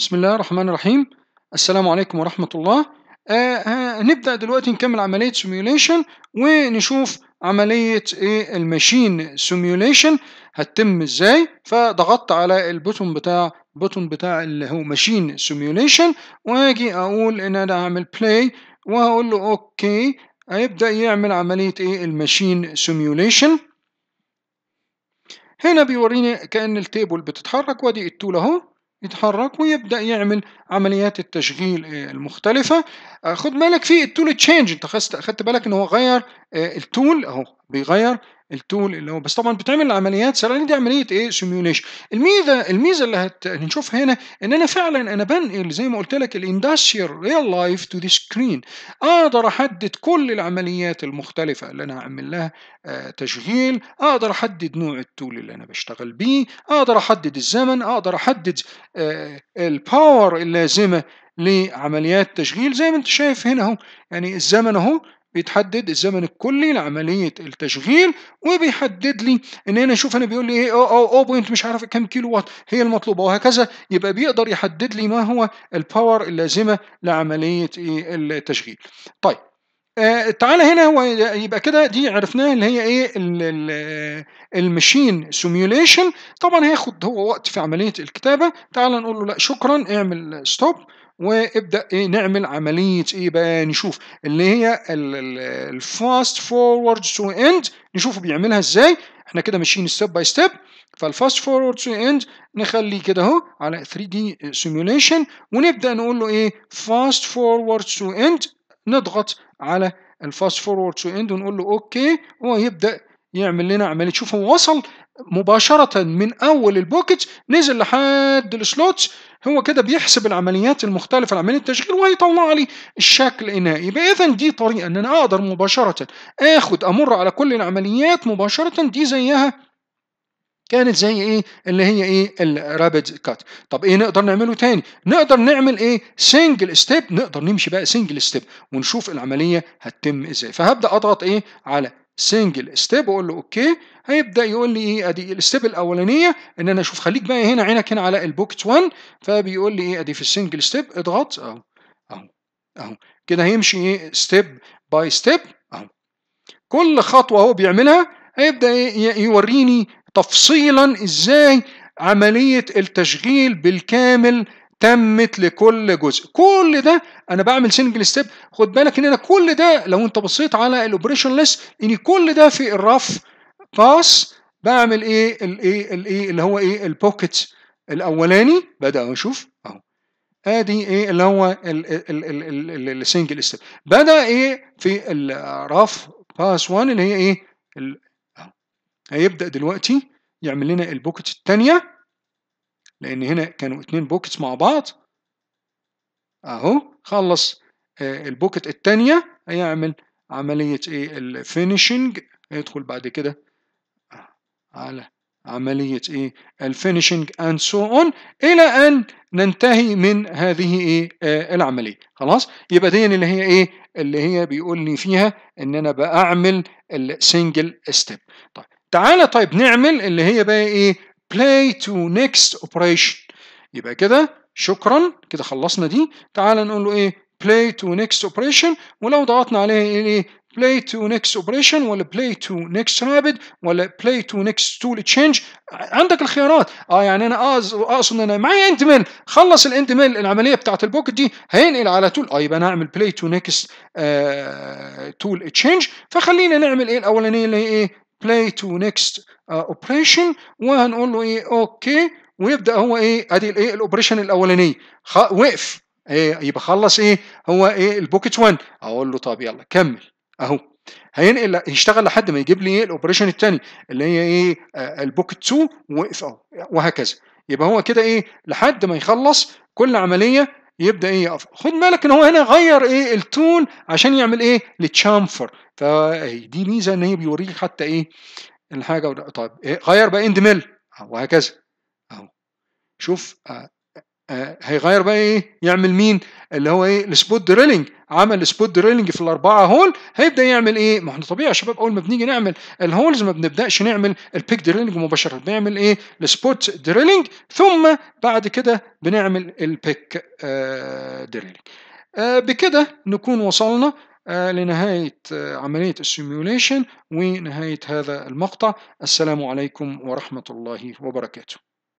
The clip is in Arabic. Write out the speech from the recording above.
بسم الله الرحمن الرحيم السلام عليكم ورحمة الله آه هنبدأ دلوقتي نكمل عملية سيميوليشن ونشوف عملية ايه الماشين سيميوليشن هتتم ازاي فضغطت على البوتون بتاع البوتون بتاع اللي هو ماشين سيميوليشن واجي اقول ان انا هعمل بلاي وهقول له اوكي هيبدأ يعمل عملية ايه الماشين سيميوليشن هنا بيوريني كأن التيبل بتتحرك وادي التول اهو يتحرك ويبدا يعمل عمليات التشغيل آه، المختلفه آه، خد بالك في التول تشينج انت خدت بالك ان هو غير آه، التول اهو بيغير التول اللي هو بس طبعا بتعمل عمليات سرعان يعني دي عمليه ايه سيميوليشن الميزه الميزه اللي هنشوفها هنا ان انا فعلا انا بنقل زي ما قلت لك الاندستريال ريال لايف تو ذا سكرين اقدر احدد كل العمليات المختلفه اللي انا هعمل لها آه، تشغيل اقدر احدد نوع التول اللي انا بشتغل بيه اقدر احدد الزمن اقدر احدد آه، الباور اللازمه لعمليات تشغيل زي ما انت شايف هنا اهو يعني الزمن اهو بيتحدد الزمن الكلي لعمليه التشغيل وبيحدد لي ان انا اشوف انا بيقول لي ايه او او او بوينت مش عارف كم كيلو وات هي المطلوبه وهكذا يبقى بيقدر يحدد لي ما هو الباور اللازمه لعمليه إيه، التشغيل طيب آه تعالى هنا هو يبقى كده دي عرفناها اللي هي ايه المشين سيميوليشن طبعا هياخد هو وقت في عمليه الكتابه تعالى نقول له لا شكرا اعمل ستوب وابدا ايه نعمل عمليه ايه بقى نشوف اللي هي الفاست فورورد تو اند نشوفه بيعملها ازاي احنا كده ماشيين ستيب باي ستيب فالفاست فورورد تو اند نخليه كده اهو على 3 دي سيموليشن ونبدا نقول له ايه فاست فورورد تو اند نضغط على الفاست فورورد تو اند ونقول له اوكي هو يبدا يعمل لنا عمليه شوف هو وصل مباشرة من أول البوكيت نزل لحد السلوتس هو كده بيحسب العمليات المختلفة لعملية التشغيل وهيطلع لي الشكل إنائي إذا دي طريقة إن أنا أقدر مباشرة آخد أمر على كل العمليات مباشرة دي زيها كانت زي ايه اللي هي ايه الرابيد كات طب ايه نقدر نعمله تاني نقدر نعمل ايه سنجل ستيب نقدر نمشي بقى سنجل ستيب ونشوف العمليه هتتم ازاي فهبدا اضغط ايه على سنجل ستيب واقول له اوكي هيبدا يقول لي ايه ادي الستيب الاولانيه ان انا اشوف خليك بقى هنا عينك هنا على البوكت 1 فبيقول لي ايه ادي في السنجل ستيب اضغط اهو اهو اهو كده هيمشي ايه ستيب باي ستيب اهو كل خطوه هو بيعملها هيبدا إيه يوريني تفصيلا ازاي عمليه التشغيل بالكامل تمت لكل جزء كل ده انا بعمل سنجل ستيب خد بالك ان انا كل ده لو انت بصيت على الاوبريشن ليست ان كل ده في الرف باس بعمل ايه الايه الايه اللي هو ايه البوكيت الاولاني بدا اشوف اهو ادي ايه اللي هو السنجل ستيب بدا ايه في الرف باس 1 اللي هي ايه هيبدا دلوقتي يعمل لنا البوكيت الثانيه لان هنا كانوا اتنين بوكيتس مع بعض اهو خلص البوكيت آه، الثانيه هيعمل عمليه ايه الفينيشنج هيدخل بعد كده على عملية إيه الفينيشنج اند سو اون إلى أن ننتهي من هذه إيه آه العملية خلاص يبقى دي اللي هي إيه اللي هي بيقول لي فيها إن أنا بعمل السنجل ستيب طيب تعالى طيب نعمل اللي هي بقى إيه play to next operation يبقى كده شكرا كده خلصنا دي تعالى نقول له ايه play to next operation ولو ضغطنا عليه إيه؟, ايه play to next operation ولا play to next rapid ولا play to next tool change عندك الخيارات اه يعني انا اقصد ان انا معايا اند ميل خلص الاند ميل العمليه بتاعت البوكت دي هينقل على تول اه يبقى انا اعمل play to next آه tool change فخلينا نعمل ايه الاولانيه اللي هي ايه play to next uh, operation وهنقول له ايه اوكي ويبدا هو ايه ادي الايه الاوبريشن الاولانيه وقف ايه يبقى خلص ايه هو ايه البوكيت 1 اقول له طب يلا كمل اهو هينقل يشتغل لحد ما يجيب لي ايه الاوبريشن الثاني اللي هي ايه آه، البوكيت 2 وقف اهو وهكذا يبقى هو كده ايه لحد ما يخلص كل عمليه يبدا ايه يقف خد بالك ان هو هنا غير ايه التون عشان يعمل ايه للتشامفر فدي ميزه ان هي بيوريك حتى ايه الحاجه طيب إيه غير بقى اند ميل وهكذا اهو شوف آه آه هيغير بقى ايه يعمل مين اللي هو ايه السبوت دريلنج عمل سبوت دريلنج في الاربعه هول هيبدا يعمل ايه ما احنا طبيعي يا شباب اول ما بنيجي نعمل الهولز ما بنبداش نعمل البيك دريلنج مباشره بنعمل ايه السبوت دريلنج ثم بعد كده بنعمل البيك آه، دريلينج دريلنج آه، بكده نكون وصلنا آه، لنهايه عمليه السيموليشن ونهايه هذا المقطع السلام عليكم ورحمه الله وبركاته